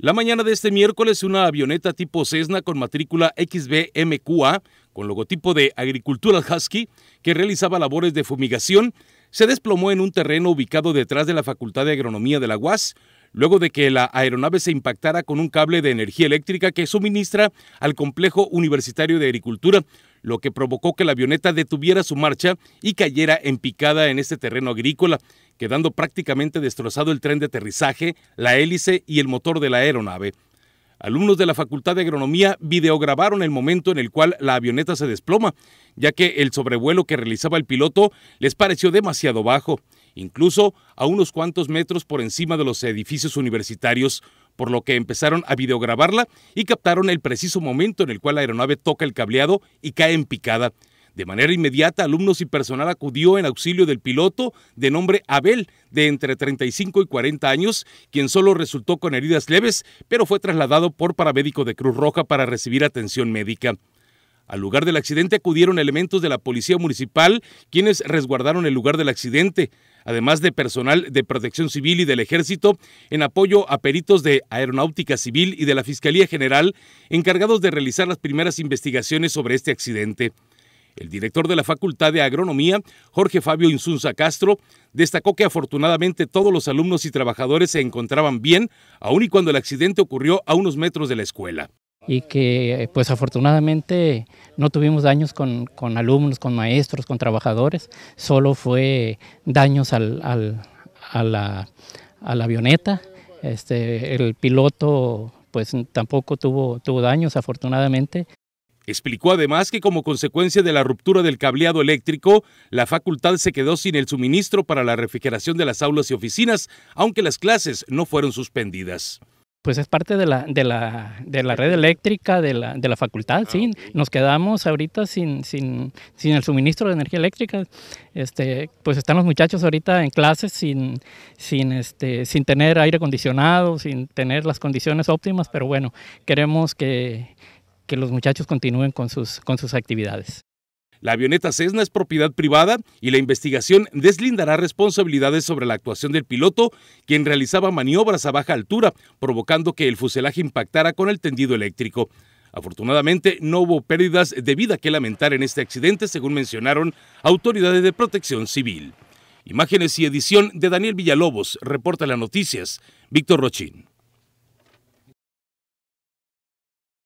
La mañana de este miércoles, una avioneta tipo Cessna con matrícula XBMQA, con logotipo de Agricultura Husky, que realizaba labores de fumigación, se desplomó en un terreno ubicado detrás de la Facultad de Agronomía de la UAS, luego de que la aeronave se impactara con un cable de energía eléctrica que suministra al complejo universitario de agricultura lo que provocó que la avioneta detuviera su marcha y cayera en picada en este terreno agrícola, quedando prácticamente destrozado el tren de aterrizaje, la hélice y el motor de la aeronave. Alumnos de la Facultad de Agronomía videograbaron el momento en el cual la avioneta se desploma, ya que el sobrevuelo que realizaba el piloto les pareció demasiado bajo, incluso a unos cuantos metros por encima de los edificios universitarios, por lo que empezaron a videograbarla y captaron el preciso momento en el cual la aeronave toca el cableado y cae en picada. De manera inmediata, alumnos y personal acudió en auxilio del piloto de nombre Abel, de entre 35 y 40 años, quien solo resultó con heridas leves, pero fue trasladado por paramédico de Cruz Roja para recibir atención médica. Al lugar del accidente acudieron elementos de la Policía Municipal, quienes resguardaron el lugar del accidente, además de personal de protección civil y del ejército, en apoyo a peritos de Aeronáutica Civil y de la Fiscalía General, encargados de realizar las primeras investigaciones sobre este accidente. El director de la Facultad de Agronomía, Jorge Fabio Insunza Castro, destacó que afortunadamente todos los alumnos y trabajadores se encontraban bien, aun y cuando el accidente ocurrió a unos metros de la escuela y que eh, pues afortunadamente no tuvimos daños con, alumnos, con maestros, con trabajadores, solo fue daños al, a, la, avioneta. Este, el piloto pues tampoco tuvo, tuvo daños afortunadamente. Explicó además que como consecuencia de la ruptura del cableado eléctrico, la facultad se quedó sin el suministro para la refrigeración de las aulas y oficinas, aunque las clases no fueron suspendidas pues es parte de la, de la, de la red eléctrica de la, de la facultad, ah, sí. Nos quedamos ahorita sin, sin, sin, el suministro de energía eléctrica. Este, pues están los muchachos ahorita en clases sin, sin, este, sin tener aire acondicionado, sin tener las condiciones óptimas, pero bueno, queremos que, que los muchachos continúen con sus, con sus actividades. La avioneta Cessna es propiedad privada y la investigación deslindará responsabilidades sobre la actuación del piloto, quien realizaba maniobras a baja altura, provocando que el fuselaje impactara con el tendido eléctrico. Afortunadamente, no hubo pérdidas de vida que lamentar en este accidente, según mencionaron autoridades de protección civil. Imágenes y edición de Daniel Villalobos, reporta las noticias, Víctor Rochín.